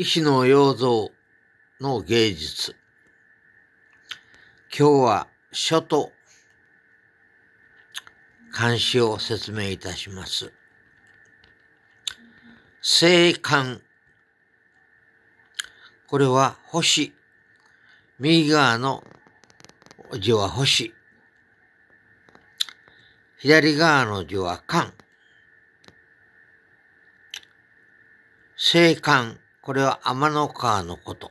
石の養蔵の芸術。今日は書と漢詩を説明いたします。星漢。これは星。右側の字は星。左側の字は漢。星漢。これは天の川のこと。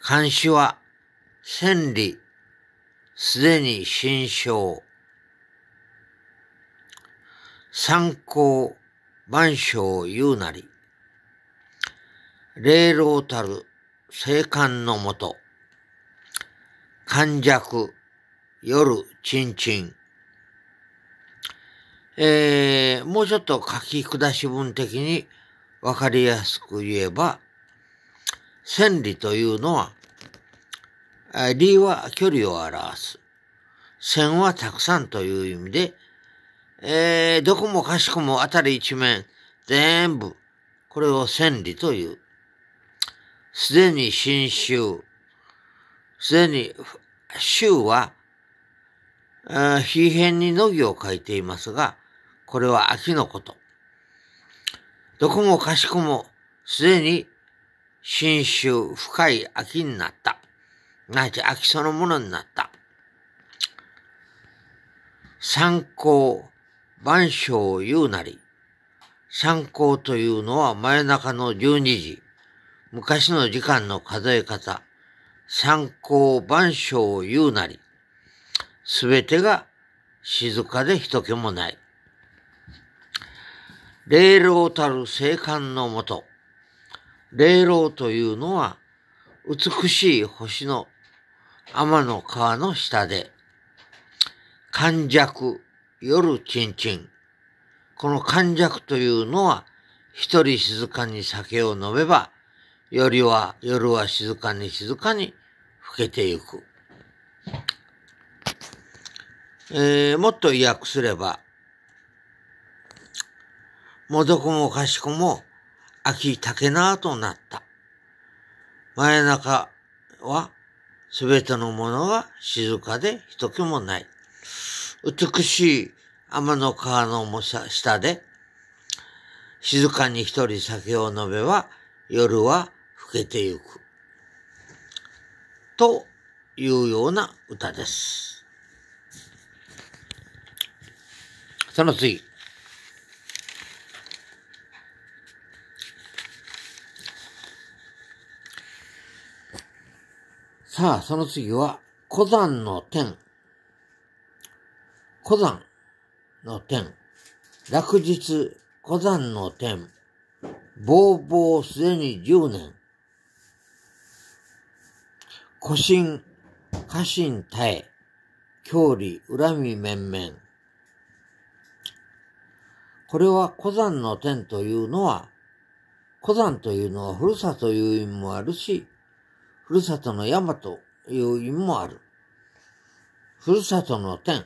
漢詩は、千里、すでに新章。参考、万象言うなり。霊老たる、生還のもと。寒弱、夜、ちんちん。えー、もうちょっと書き下し文的にわかりやすく言えば、千里というのは、里は距離を表す。線はたくさんという意味で、えー、どこもかしこもあたり一面、全部、これを千里という。すでに新州、すでに州は、あ、皮変にのぎを書いていますが、これは秋のこと。どこもかしこもすでに新州深い秋になった。なち秋そのものになった。参考、万象を言うなり。参考というのは真夜中の12時。昔の時間の数え方。参考万象を言うなり。すべてが静かで人気もない。霊老たる生還のもと。霊老というのは、美しい星の天の川の下で、寒弱、夜ちんちん。この寒弱というのは、一人静かに酒を飲めば、よりは、夜は静かに静かに吹けてゆく。えー、もっと意訳すれば、もどこもかしこも、秋竹縄となった。前中は、すべてのものが静かで一気もない。美しい天の川の下で、静かに一人酒を飲めば、夜は更けてゆく。というような歌です。その次。さあ、その次は、古山の天。古山の天。落日、古山の天。ぼうぼうすでに十年。古心、家心耐え。郷里、恨み面々。これは古山の天というのは、古山というのは古さという意味もあるし、ふるさとの山という意味もある。ふるさとの天。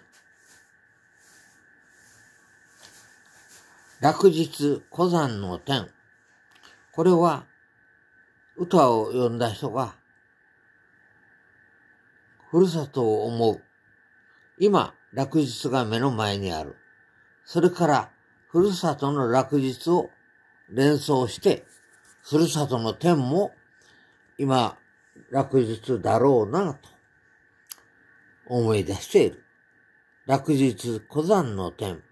落日古山の天。これは、歌を詠んだ人が、ふるさとを思う。今、落日が目の前にある。それから、ふるさとの落日を連想して、ふるさとの天も今落日だろうなと思い出している。落日古山の点。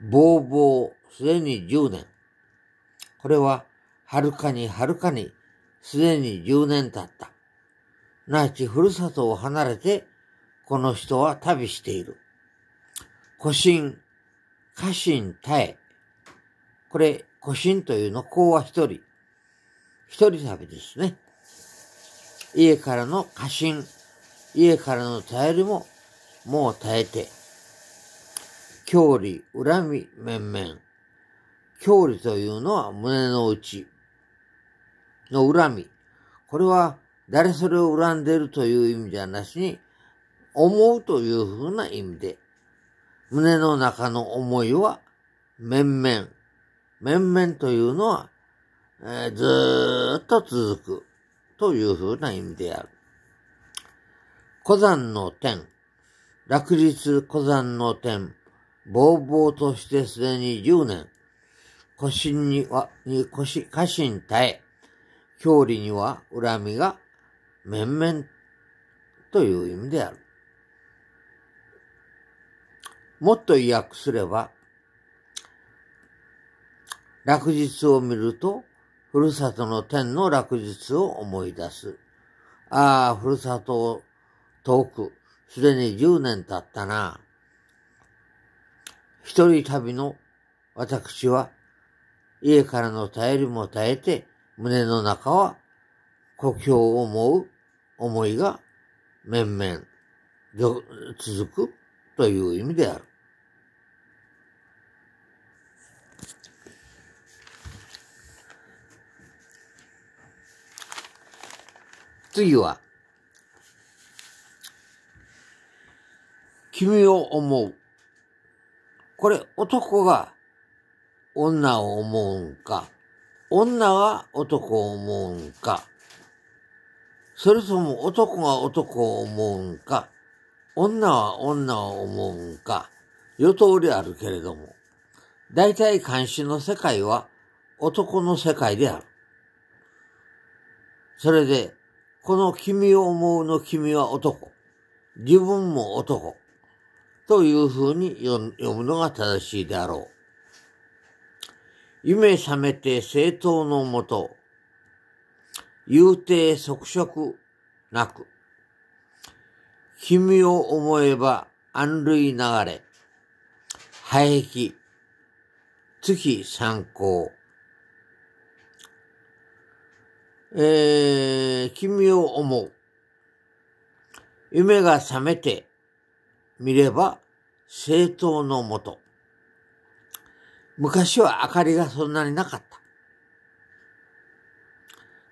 ぼうぼうすでに10年。これは、はるかにはるかに、すでに10年経った。内ちふるさとを離れて、この人は旅している。古心、家臣耐え。これ、古心というの、こうは一人。一人旅ですね。家からの過信、家からの頼りも、もう耐えて。郷里、恨み、面々。郷里というのは胸の内の恨み。これは誰それを恨んでいるという意味ではなしに、思うというふうな意味で、胸の中の思いは、面々。面々というのは、えー、ずーっと続く。というふうな意味である。古山の天、落日古山の天、ぼうぼうとしてすでに十年、古心には、に腰、家臣耐え、郷里には恨みが面々という意味である。もっと意訳すれば、落日を見るとふるさとの天の落日を思い出す。ああ、ふるさとを遠く、すでに10年経ったな。一人旅の私は、家からの頼りも耐えて、胸の中は、故郷を思う思いが、面々、続くという意味である。次は、君を思う。これ男が女を思うんか、女は男を思うんか、それとも男が男を思うんか、女は女を思うんか、余通りあるけれども、大体監視の世界は男の世界である。それで、この君を思うの君は男。自分も男。という風に読むのが正しいであろう。夢覚めて正当のもと、言うて即職なく、君を思えば安類流れ、廃壁、月参考。えーえー、君を思う。夢が覚めて見れば正当のもと。昔は明かりがそんなになかった。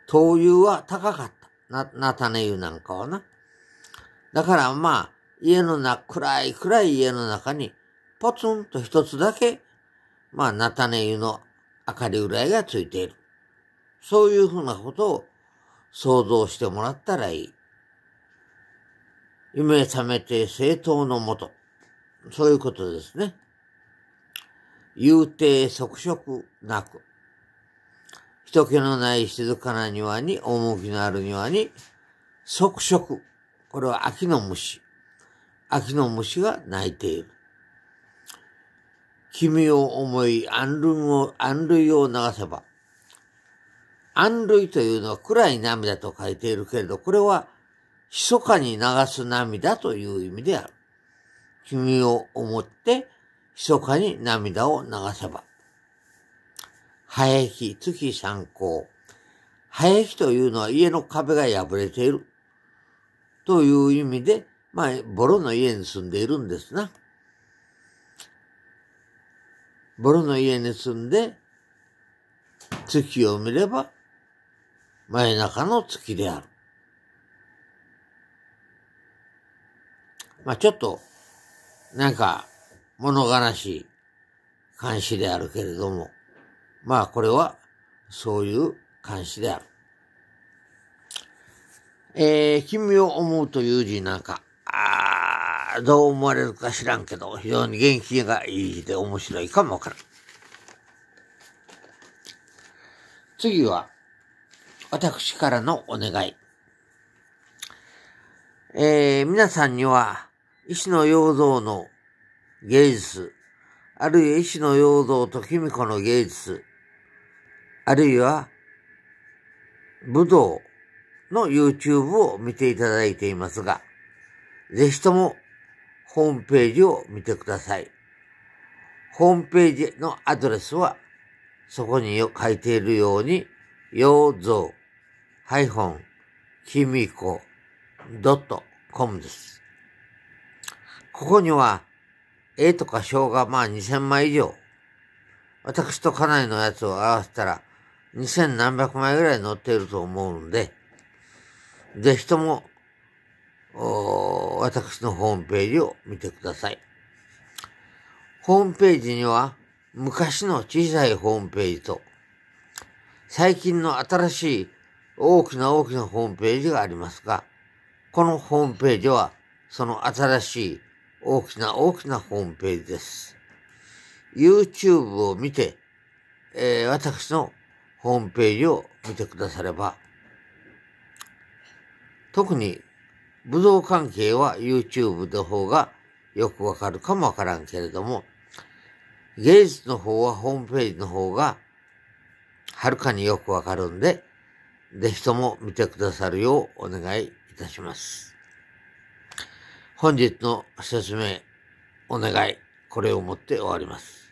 灯油は高かった。な、菜種湯なんかはな。だからまあ、家のな、暗い暗い家の中に、ポツンと一つだけ、まあ、菜種湯の明かりぐらいがついている。そういうふうなことを想像してもらったらいい。夢覚めて正当のもと。そういうことですね。幽艇即食なく。人気のない静かな庭に、趣のある庭に、即食。これは秋の虫。秋の虫が鳴いている。君を思い、安類を、安類を流せば、暗類というのは暗い涙と書いているけれど、これは密かに流す涙という意味である。君を思って密かに涙を流せば。はえき、月参考。はえきというのは家の壁が破れている。という意味で、まあ、ボロの家に住んでいるんですな。ボロの家に住んで、月を見れば真夜中の月である。まあちょっと、なんか、物悲しい監視であるけれども、まあこれは、そういう監視である。えー、君を思うという字なんか、あー、どう思われるか知らんけど、非常に元気がいい字で面白いかもわからん。次は、私からのお願い。えー、皆さんには、石野洋造の芸術、あるいは石野洋造と卑子の芸術、あるいは武道の YouTube を見ていただいていますが、ぜひともホームページを見てください。ホームページのアドレスはそこに書いているようにようぞう、ハイフォン、きみこ、ドット、コムです。ここには、絵とか表がまあ2000枚以上。私と家内のやつを合わせたら、2000何百枚ぐらい載っていると思うんで、ぜひとも、私のホームページを見てください。ホームページには、昔の小さいホームページと、最近の新しい大きな大きなホームページがありますが、このホームページはその新しい大きな大きなホームページです。YouTube を見て、えー、私のホームページを見てくだされば、特に武道関係は YouTube の方がよくわかるかもわからんけれども、芸術の方はホームページの方がはるかによくわかるんで、ぜひとも見てくださるようお願いいたします。本日の説明、お願い、これをもって終わります。